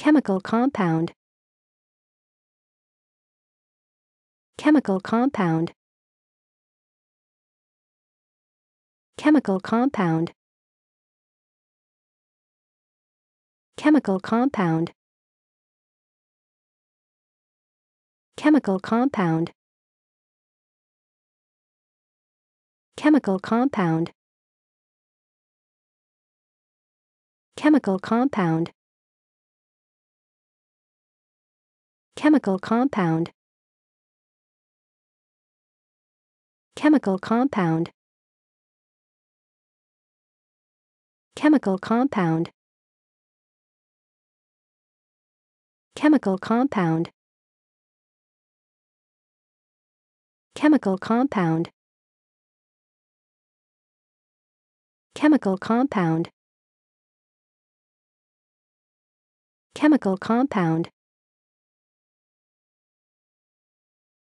Chemical compound. Chemical compound. Chemical compound. Chemical compound. Chemical compound. Chemical compound. Chemical compound. Chemical compound. Chemical compound. Chemical compound. Chemical compound. Chemical compound. Chemical compound. Chemical compound.